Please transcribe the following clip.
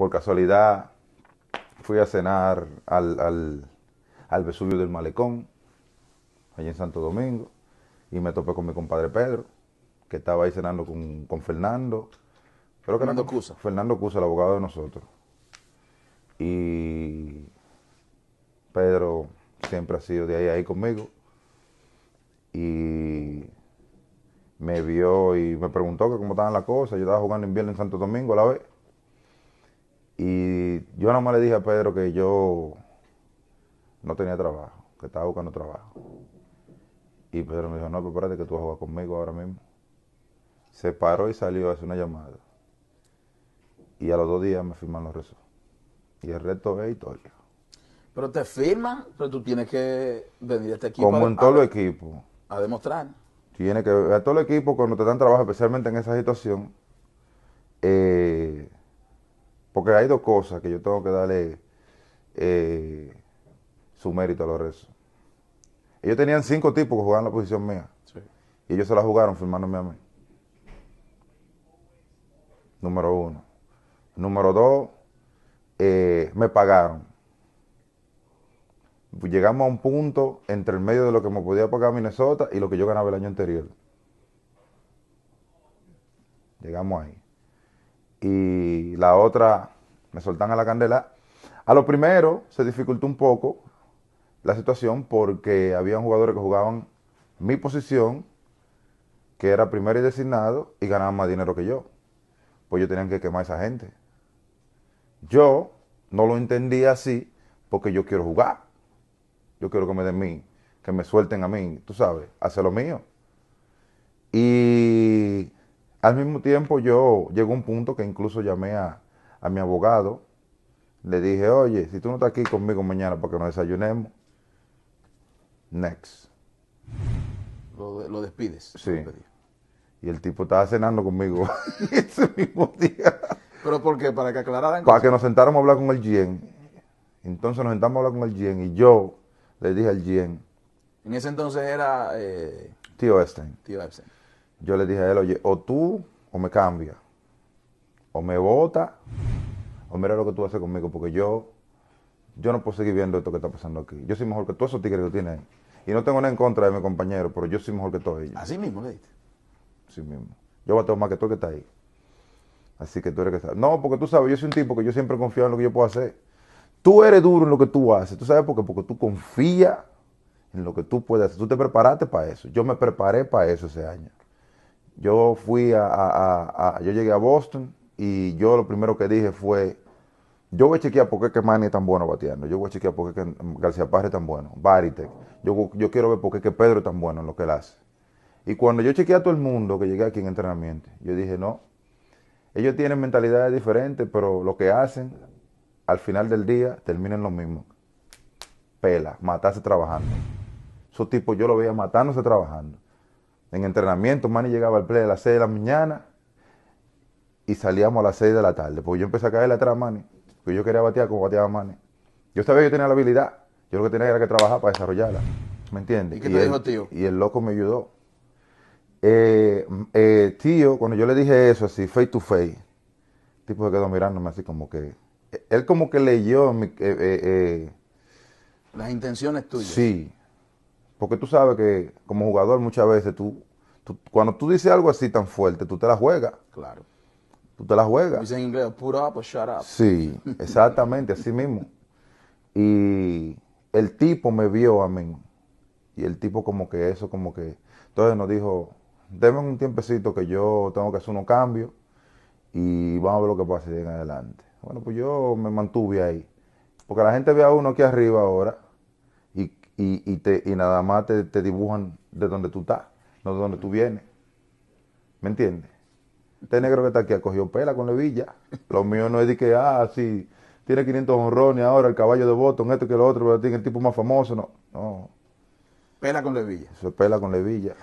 por casualidad fui a cenar al, al, Vesubio del Malecón, allí en Santo Domingo, y me topé con mi compadre Pedro, que estaba ahí cenando con, Fernando. Fernando Cusa. Fernando Cusa, el abogado de nosotros. Y Pedro siempre ha sido de ahí a ahí conmigo. Y me vio y me preguntó que cómo estaban las cosas. Yo estaba jugando en en Santo Domingo a la vez. Y yo nomás le dije a Pedro que yo no tenía trabajo, que estaba buscando trabajo. Y Pedro me dijo, no, prepárate que tú vas a jugar conmigo ahora mismo. Se paró y salió a hacer una llamada. Y a los dos días me firman los rezos. Y el resto es historia. Pero te firman, pero tú tienes que venir a este equipo. Como en todo el equipo. A demostrar. Tienes que, a todo el equipo cuando te dan trabajo, especialmente en esa situación, eh, porque hay dos cosas que yo tengo que darle eh, su mérito a los rezos. Ellos tenían cinco tipos que jugaban la posición mía. Y ellos se la jugaron firmándome a mí. Número uno. Número dos, eh, me pagaron. Llegamos a un punto entre el medio de lo que me podía pagar Minnesota y lo que yo ganaba el año anterior. Llegamos ahí y la otra me soltan a la candela. A lo primero se dificultó un poco la situación porque había jugadores que jugaban mi posición, que era primero y designado, y ganaban más dinero que yo. Pues yo tenían que quemar a esa gente. Yo no lo entendía así porque yo quiero jugar. Yo quiero que me den mí, que me suelten a mí, tú sabes, hacer lo mío. Y al mismo tiempo yo llegó un punto que incluso llamé a, mi abogado, le dije, oye, si tú no estás aquí conmigo mañana para que nos desayunemos, next. Lo, despides. Sí. y el tipo estaba cenando conmigo ese mismo día. ¿Pero por qué? Para que aclararan. Para que nos sentáramos a hablar con el GM. Entonces nos sentamos a hablar con el GM y yo le dije al GM. En ese entonces era... Eh, tío Epstein. Tío Epstein yo le dije a él, oye, o tú o me cambia, o me vota, o mira lo que tú haces conmigo, porque yo, yo no puedo seguir viendo esto que está pasando aquí. Yo soy mejor que todos esos tigres que tienen ahí. Y no tengo nada en contra de mi compañero, pero yo soy mejor que todos ellos. Así mismo, dije. Así mismo. Yo bateo más que tú que está ahí. Así que tú eres que está. No, porque tú sabes, yo soy un tipo que yo siempre confío en lo que yo puedo hacer. Tú eres duro en lo que tú haces. ¿Tú sabes por qué? Porque tú confías en lo que tú puedes hacer. Tú te preparaste para eso. Yo me preparé para eso ese año. Yo fui a, yo llegué a Boston y yo lo primero que dije fue, yo voy a chequear por qué que Manny es tan bueno bateando, yo voy a chequear por qué que García Parra es tan bueno, Baritec, yo, quiero ver por qué que Pedro es tan bueno en lo que él hace. Y cuando yo chequeé a todo el mundo que llegué aquí en entrenamiento, yo dije, no, ellos tienen mentalidades diferentes, pero lo que hacen, al final del día, terminan lo mismo. Pela, matarse trabajando. Esos tipo yo lo veía matándose trabajando en entrenamiento, Manny llegaba al play a las 6 de la mañana y salíamos a las 6 de la tarde. porque yo empecé a caer atrás a Manny, porque yo quería batear como bateaba Manny. Yo sabía que yo tenía la habilidad, yo lo que tenía era que trabajar para desarrollarla. ¿Me entiendes? ¿Y qué te dijo tío? Y el loco me ayudó. Eh, eh, tío, cuando yo le dije eso así, face to face, el tipo se quedó mirándome así como que. Él como que leyó eh, eh, las intenciones tuyas. Sí, porque tú sabes que como jugador muchas veces tú, cuando tú dices algo así tan fuerte, tú te la juegas. Claro. Tú te la juegas. Dicen en inglés, put up or shut up. Sí, exactamente, así mismo. Y el tipo me vio a mí. Y el tipo como que eso, como que... Entonces nos dijo, déme un tiempecito que yo tengo que hacer unos cambios y vamos a ver lo que pasa en adelante. Bueno, pues yo me mantuve ahí. Porque la gente ve a uno aquí arriba ahora y, y, te, y nada más te, dibujan de donde tú estás, no de donde tú vienes. ¿Me entiendes? Este negro que está aquí cogido pela con Levilla. Lo mío no es de que, ah, sí, tiene 500 honrones ahora, el caballo de Boston, esto que lo otro, pero tiene el tipo más famoso, no. No. Pela con Levilla. es pela con Levilla.